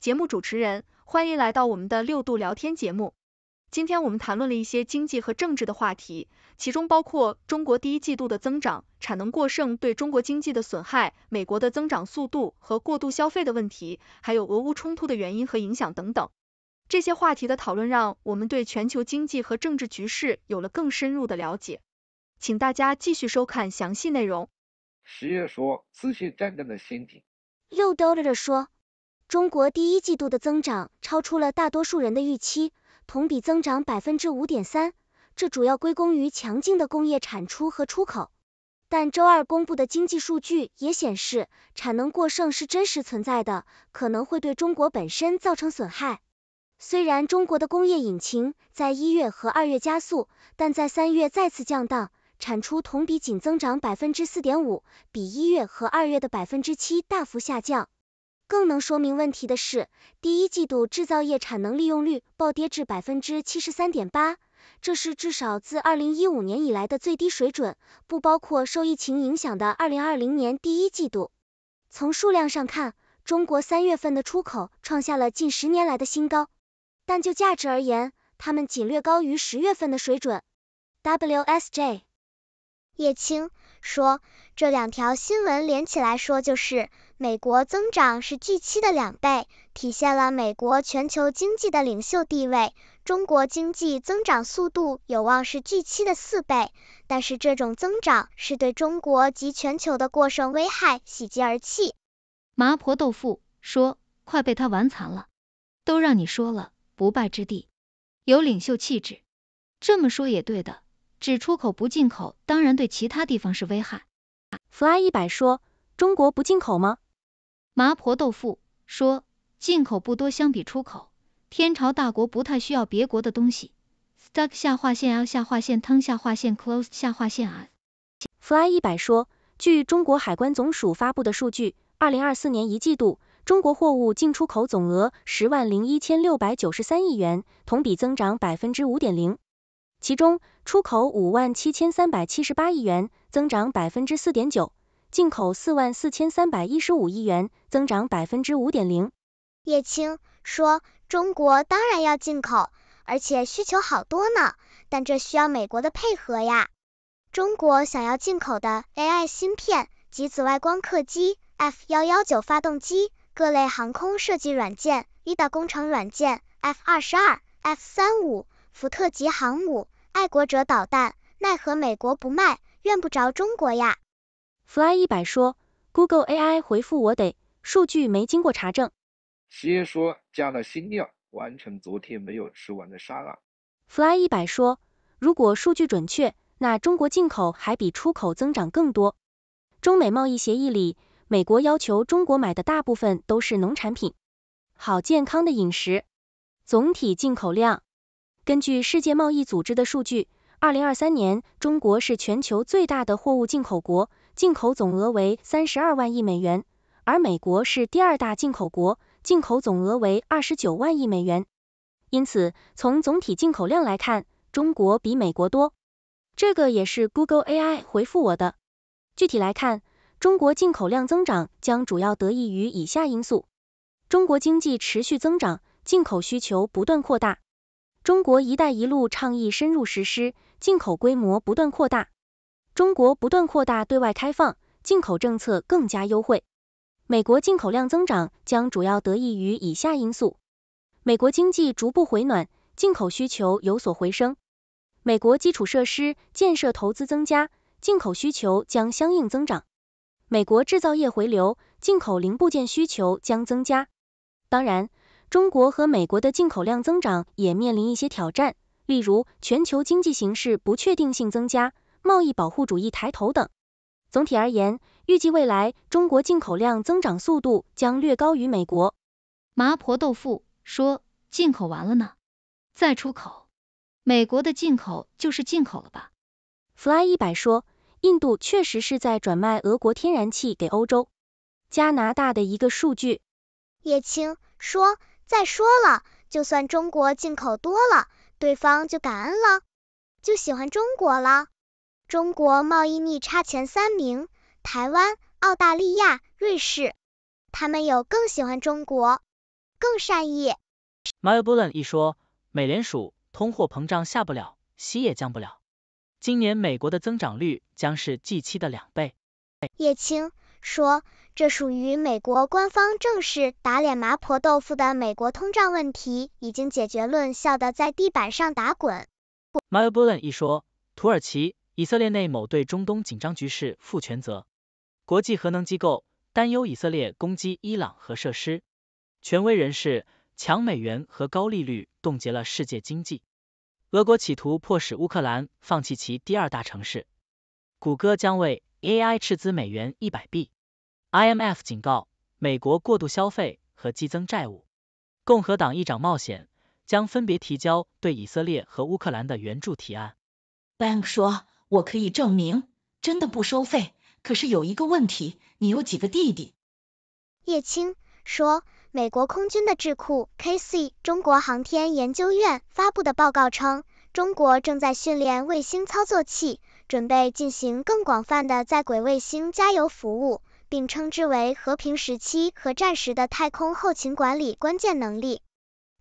节目主持人，欢迎来到我们的六度聊天节目。今天我们谈论了一些经济和政治的话题，其中包括中国第一季度的增长、产能过剩对中国经济的损害、美国的增长速度和过度消费的问题，还有俄乌冲突的原因和影响等等。这些话题的讨论让我们对全球经济和政治局势有了更深入的了解。请大家继续收看详细内容。十月说：自信战争的陷又六度着说。中国第一季度的增长超出了大多数人的预期，同比增长百分之五点三，这主要归功于强劲的工业产出和出口。但周二公布的经济数据也显示，产能过剩是真实存在的，可能会对中国本身造成损害。虽然中国的工业引擎在一月和二月加速，但在三月再次降档，产出同比仅增长百分之四点五，比一月和二月的百分之七大幅下降。更能说明问题的是，第一季度制造业产能利用率暴跌至百分之七十三点八，这是至少自二零一五年以来的最低水准，不包括受疫情影响的二零二零年第一季度。从数量上看，中国三月份的出口创下了近十年来的新高，但就价值而言，它们仅略高于十月份的水准。WSJ 叶青。说这两条新闻连起来说，就是美国增长是预期的两倍，体现了美国全球经济的领袖地位。中国经济增长速度有望是预期的四倍，但是这种增长是对中国及全球的过剩危害。喜极而泣，麻婆豆腐说，快被他玩残了，都让你说了不败之地，有领袖气质，这么说也对的。只出口不进口，当然对其他地方是危害。Fly 一百说，中国不进口吗？麻婆豆腐说，进口不多，相比出口，天朝大国不太需要别国的东西。Stuck 下划线 l 下划线 Tong 下划线 close 下划线 r。Fly 一百说，据中国海关总署发布的数据，二零二四年一季度，中国货物进出口总额十万零一千六百九十三亿元，同比增长百分之五点零。其中，出口五万七千三百七十八亿元，增长百分之四点九；进口四万四千三百一十五亿元，增长百分之五点零。叶青说：“中国当然要进口，而且需求好多呢，但这需要美国的配合呀。中国想要进口的 AI 芯片、及紫外光刻机、F 幺幺九发动机、各类航空设计软件、雷达工程软件、F 二十二、F 三五。”福特级航母、爱国者导弹，奈何美国不卖，怨不着中国呀。Fly 一百说，Google AI 回复我得，数据没经过查证。七说加了新料，完成昨天没有吃完的沙拉。Fly 一百说，如果数据准确，那中国进口还比出口增长更多。中美贸易协议里，美国要求中国买的大部分都是农产品，好健康的饮食。总体进口量。根据世界贸易组织的数据，二零二三年中国是全球最大的货物进口国，进口总额为三十二万亿美元，而美国是第二大进口国，进口总额为二十九万亿美元。因此，从总体进口量来看，中国比美国多。这个也是 Google AI 回复我的。具体来看，中国进口量增长将主要得益于以下因素：中国经济持续增长，进口需求不断扩大。中国“一带一路”倡议深入实施，进口规模不断扩大。中国不断扩大对外开放，进口政策更加优惠。美国进口量增长将主要得益于以下因素：美国经济逐步回暖，进口需求有所回升；美国基础设施建设投资增加，进口需求将相应增长；美国制造业回流，进口零部件需求将增加。当然。中国和美国的进口量增长也面临一些挑战，例如全球经济形势不确定性增加、贸易保护主义抬头等。总体而言，预计未来中国进口量增长速度将略高于美国。麻婆豆腐说：“进口完了呢，再出口。”美国的进口就是进口了吧？Fly 一百说：“印度确实是在转卖俄国天然气给欧洲。”加拿大的一个数据。叶青说。再说了，就算中国进口多了，对方就感恩了，就喜欢中国了。中国贸易逆差前三名，台湾、澳大利亚、瑞士，他们有更喜欢中国，更善意。m a y 伦 b l e n 一说，美联储通货膨胀下不了，息也降不了，今年美国的增长率将是 G 7的两倍。叶青。说这属于美国官方正式打脸麻婆豆腐的美国通胀问题已经解决论笑得在地板上打滚。m y o u l n 一说，土耳其、以色列内某对中东紧张局势负全责。国际核能机构担忧以色列攻击伊朗核设施。权威人士：强美元和高利率冻结了世界经济。俄国企图迫使乌克兰放弃其第二大城市。谷歌将为 AI 斥资美元一百币。I M F 警告美国过度消费和激增债务。共和党议长冒险将分别提交对以色列和乌克兰的援助提案。Bank 说，我可以证明真的不收费。可是有一个问题，你有几个弟弟？叶青说，美国空军的智库 K C 中国航天研究院发布的报告称，中国正在训练卫星操作器，准备进行更广泛的在轨卫星加油服务。并称之为和平时期和战时的太空后勤管理关键能力。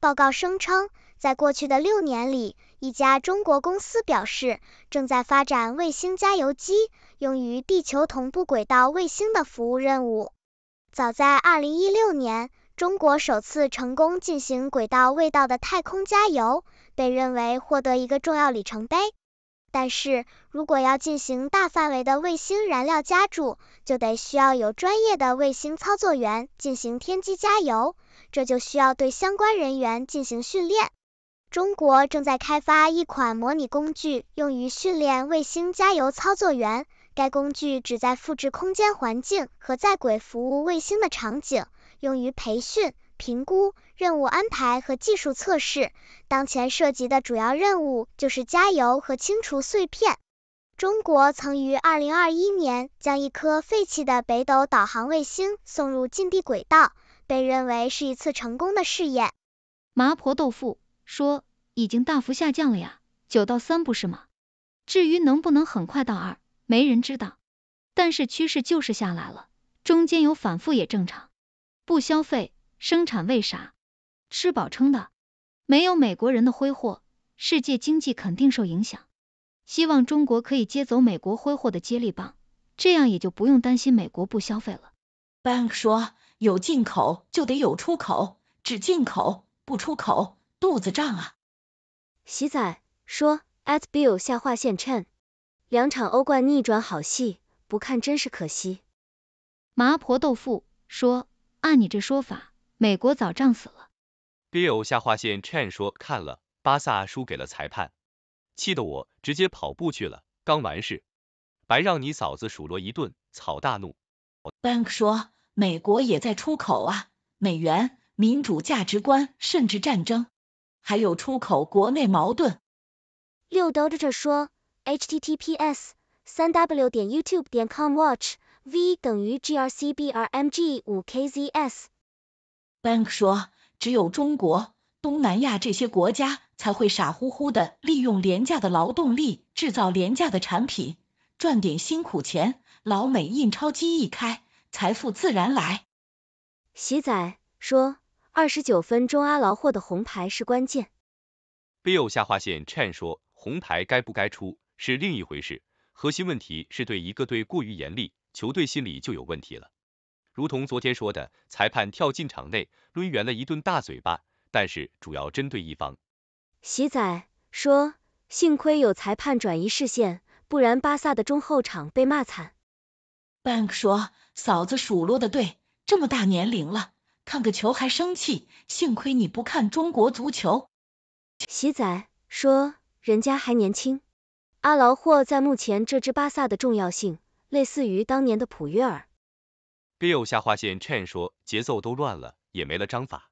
报告声称，在过去的六年里，一家中国公司表示正在发展卫星加油机，用于地球同步轨道卫星的服务任务。早在2016年，中国首次成功进行轨道轨道的太空加油，被认为获得一个重要里程碑。但是，如果要进行大范围的卫星燃料加注，就得需要有专业的卫星操作员进行天基加油，这就需要对相关人员进行训练。中国正在开发一款模拟工具，用于训练卫星加油操作员。该工具旨在复制空间环境和在轨服务卫星的场景，用于培训。评估任务安排和技术测试，当前涉及的主要任务就是加油和清除碎片。中国曾于二零二一年将一颗废弃的北斗导航卫星送入近地轨道，被认为是一次成功的试验。麻婆豆腐说已经大幅下降了呀，九到三不是吗？至于能不能很快到二，没人知道，但是趋势就是下来了，中间有反复也正常。不消费。生产为啥吃饱撑的？没有美国人的挥霍，世界经济肯定受影响。希望中国可以接走美国挥霍的接力棒，这样也就不用担心美国不消费了。Bank 说有进口就得有出口，只进口不出口，肚子胀啊。喜仔说 at Bill 下划线衬两场欧冠逆转好戏，不看真是可惜。麻婆豆腐说按你这说法。美国早胀死了。Bill 下划线 Chen 说看了，巴萨输给了裁判，气得我直接跑步去了。刚完事，白让你嫂子数落一顿，草大怒。Bank 说，美国也在出口啊，美元、民主价值观，甚至战争，还有出口国内矛盾。六着这说 h t t p s 三 w 点 y o u t u b e c o m w a t c h v 等于 g r c b r m g 5 k z s Bank 说，只有中国、东南亚这些国家才会傻乎乎的利用廉价的劳动力制造廉价的产品，赚点辛苦钱。老美印钞机一开，财富自然来。喜仔说，二十九分钟阿劳霍的红牌是关键。Bill 下划线 Chen 说，红牌该不该出是另一回事，核心问题是对一个队过于严厉，球队心里就有问题了。如同昨天说的，裁判跳进场内抡圆了一顿大嘴巴，但是主要针对一方。喜仔说，幸亏有裁判转移视线，不然巴萨的中后场被骂惨。Bank 说，嫂子数落的对，这么大年龄了，看个球还生气，幸亏你不看中国足球。喜仔说，人家还年轻。阿劳霍在目前这支巴萨的重要性，类似于当年的普约尔。Bill 下划线 Chen 说，节奏都乱了，也没了章法。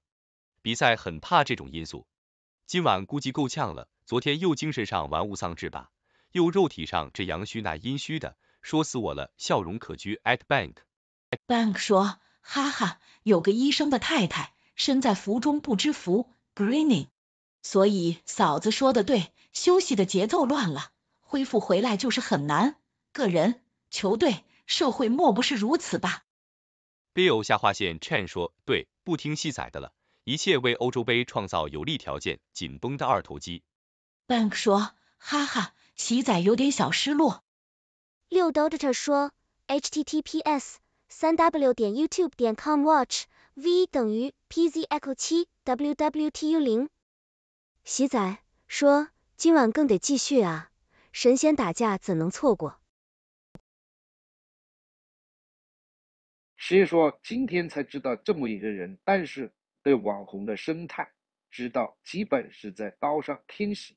比赛很怕这种因素，今晚估计够呛了。昨天又精神上玩物丧志吧，又肉体上这阳虚那阴虚的，说死我了。笑容可掬 at Bank。Bank 说，哈哈，有个医生的太太，身在福中不知福 g r e e n i n g 所以嫂子说的对，休息的节奏乱了，恢复回来就是很难。个人、球队、社会莫不是如此吧？Bill 下划线 Chen 说，对，不听西仔的了，一切为欧洲杯创造有利条件，紧绷的二头肌。Bank 说，哈哈，西仔有点小失落。六 Dotter 说 h t t p s 三 w 点 y o u t u b e c o m w a t c h v 等于 p z h q 7 w w t u 0喜仔说，今晚更得继续啊，神仙打架怎能错过？其说今天才知道这么一个人，但是对网红的生态知道基本是在刀上舔血，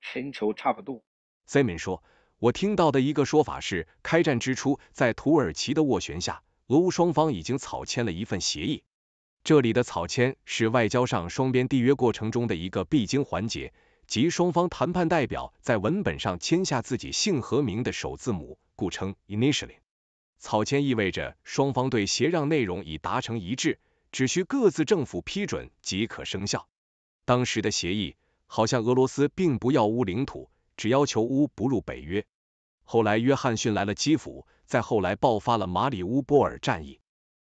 全球差不多。s i m o n 说，我听到的一个说法是，开战之初在土耳其的斡旋下，俄乌双方已经草签了一份协议。这里的草签是外交上双边缔约过程中的一个必经环节，即双方谈判代表在文本上签下自己姓和名的首字母，故称 initially。草签意味着双方对协让内容已达成一致，只需各自政府批准即可生效。当时的协议好像俄罗斯并不要乌领土，只要求乌不入北约。后来约翰逊来了基辅，再后来爆发了马里乌波尔战役。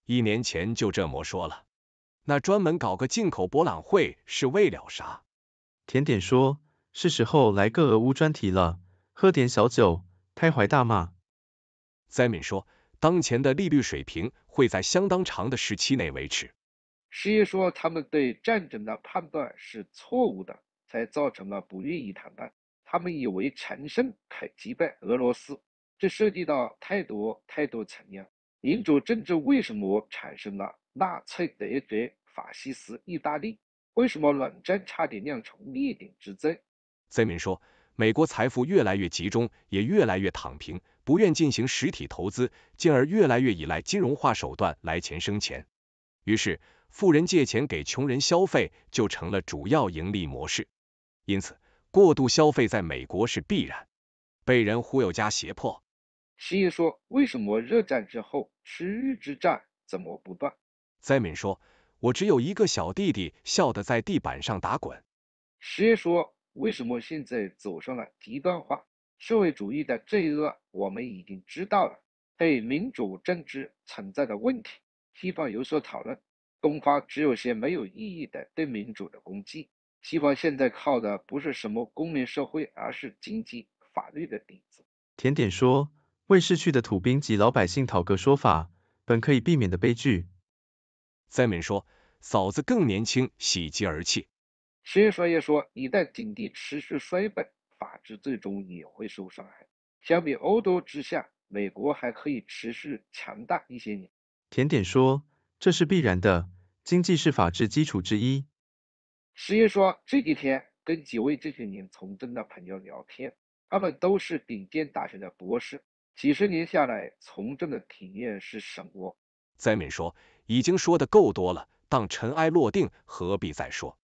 一年前就这么说了，那专门搞个进口博览会是为了啥？甜点说，是时候来个俄乌专题了，喝点小酒，开怀大骂。塞米说。当前的利率水平会在相当长的时期内维持。施耶说，他们对战争的判断是错误的，才造成了不愿意谈判。他们以为战胜可击败俄罗斯，这涉及到太多太多层面。民主政治为什么产生了纳粹德国、法西斯意大利？为什么冷战差点酿成灭顶之灾？泽民说，美国财富越来越集中，也越来越躺平。不愿进行实体投资，进而越来越依赖金融化手段来钱生钱，于是富人借钱给穷人消费就成了主要盈利模式，因此过度消费在美国是必然。被人忽悠加胁迫。石爷说，为什么热战之后，吃日之战怎么不断？灾民说，我只有一个小弟弟，笑得在地板上打滚。石爷说，为什么现在走上了极端化？社会主义的罪恶，我们已经知道了。对民主政治存在的问题，西方有所讨论，东方只有些没有意义的对民主的攻击。西方现在靠的不是什么公民社会，而是经济、法律的底子。甜点说，为逝去的土兵及老百姓讨个说法，本可以避免的悲剧。灾民说，嫂子更年轻，喜极而泣。薛少爷说，一代景帝持续衰败。法治最终也会受伤害。相比欧洲之下，美国还可以持续强大一些年。甜点说，这是必然的，经济是法治基础之一。实爷说，这几天跟几位这些年从政的朋友聊天，他们都是顶尖大学的博士，几十年下来从政的体验是什么？灾民说，已经说的够多了，当尘埃落定，何必再说？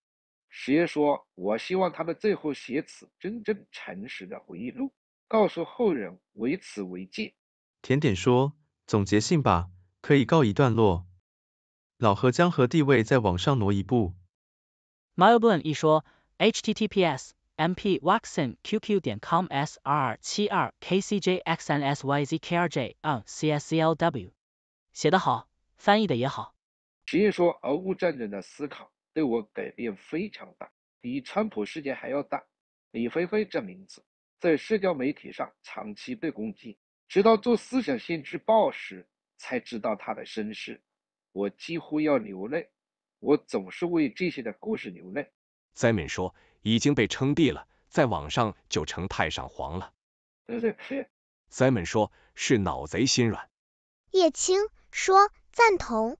实爷说：“我希望他们最后写此真正诚实的回忆录，告诉后人为此为戒。”甜点说：“总结性吧，可以告一段落。”老何将何地位再往上挪一步。Myobun 一说 h t t p s m p w a x i n q q c o m s r 七7 2 k c j x n s y z k r j 2 c s c l w 写得好，翻译的也好。实验说俄乌战争的思考。对我改变非常大，比川普事件还要大。李飞飞这名字在社交媒体上长期被攻击，直到做思想先知报时才知道他的身世，我几乎要流泪。我总是为这些的故事流泪。Simon 说已经被称帝了，在网上就成太上皇了。对对对。Simon 说，是脑贼心软。叶青说赞同。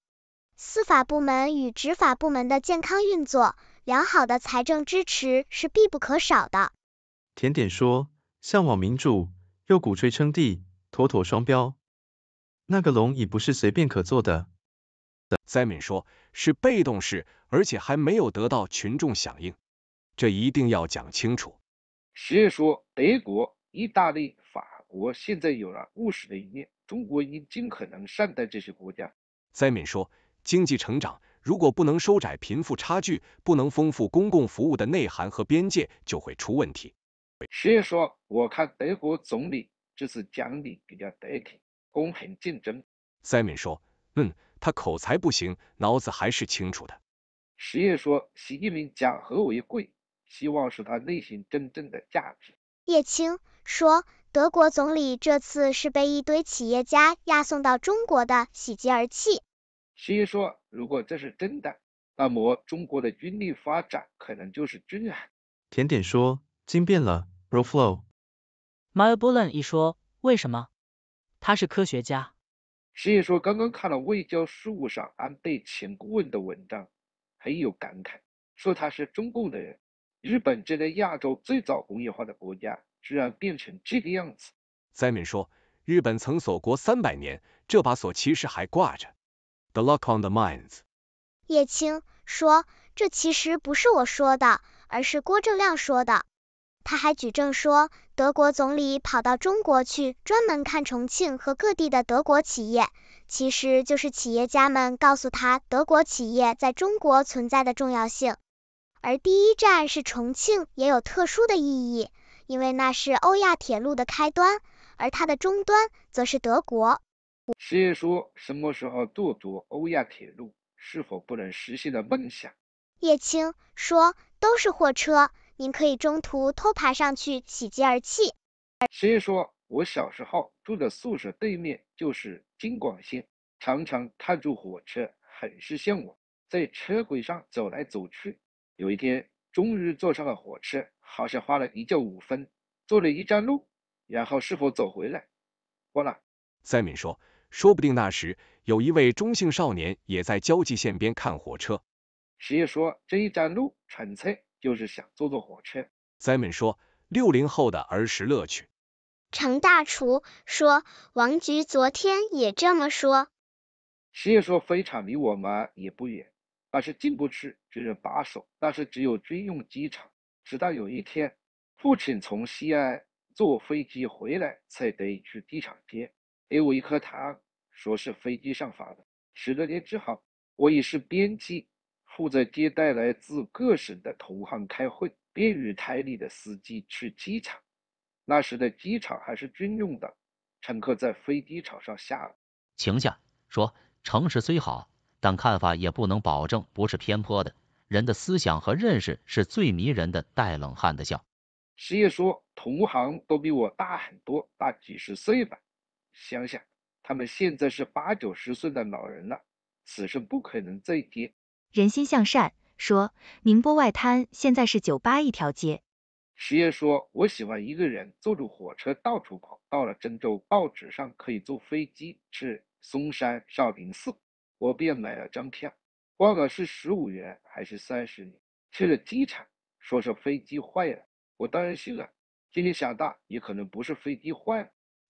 司法部门与执法部门的健康运作，良好的财政支持是必不可少的。甜点说，向往民主，又鼓吹称帝，妥妥双标。那个龙已不是随便可做的。Simon 说，是被动式，而且还没有得到群众响应，这一定要讲清楚。实验说，德国、意大利、法国现在有了务实的一面，中国应尽可能善待这些国家。Simon 说。经济成长如果不能收窄贫富差距，不能丰富公共服务的内涵和边界，就会出问题。石爷说，我看德国总理这次讲理比较得体，公平竞争。塞 n 说，嗯，他口才不行，脑子还是清楚的。石爷说，习近平讲和为贵，希望是他内心真正的价值。叶青说，德国总理这次是被一堆企业家押送到中国的，喜极而泣。西医说，如果这是真的，那么中国的军力发展可能就是军人。甜点说，惊变了 b r o flow。My Bullen 一说，为什么？他是科学家。西西说，刚刚看了外交事务上安倍前顾问的文章，很有感慨，说他是中共的人。日本这个亚洲最早工业化的国家，居然变成这个样子。Simon 说，日本曾锁国三百年，这把锁其实还挂着。the the lock on mines。叶青说：“这其实不是我说的，而是郭正亮说的。他还举证说，德国总理跑到中国去，专门看重庆和各地的德国企业，其实就是企业家们告诉他德国企业在中国存在的重要性。而第一站是重庆，也有特殊的意义，因为那是欧亚铁路的开端，而它的终端则是德国。”师爷说，什么时候做足欧亚铁路，是否不能实现的梦想？叶青说，都是货车，您可以中途偷爬上去，喜极而泣。师爷说，我小时候住的宿舍对面就是京广线，常常看住火车，很是向往，在车轨上走来走去。有一天，终于坐上了火车，好像花了一角五分，坐了一站路，然后是否走回来？忘了。三民说。说不定那时有一位中性少年也在交际线边看火车。师爷说：“这一站路纯粹就是想坐坐火车。” Simon 说：“六零后的儿时乐趣。”程大厨说：“王菊昨天也这么说。”师爷说：“飞场离我们也不远，但是进不去，只有把守，但是只有军用机场。直到有一天，父亲从西安坐飞机回来，才得以去机场接。”给我一颗糖，说是飞机上发的。十多年之后，我已是编辑，负责接待来自各省的同行开会，便与台里的司机去机场。那时的机场还是军用的，乘客在飞机场上下了，停下说：“城市虽好，但看法也不能保证不是偏颇的。人的思想和认识是最迷人的。”带冷汗的笑。师爷说，同行都比我大很多，大几十岁吧。想想，他们现在是八九十岁的老人了，死生不可能再跌。人心向善，说宁波外滩现在是酒吧一条街。十爷说，我喜欢一个人坐着火车到处跑，到了郑州，报纸上可以坐飞机去嵩山少林寺，我便买了张票，忘了是十五元还是三十元，去了机场，说是飞机坏了，我当然信了。今天想到，也可能不是飞机坏了。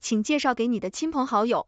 请介绍给你的亲朋好友。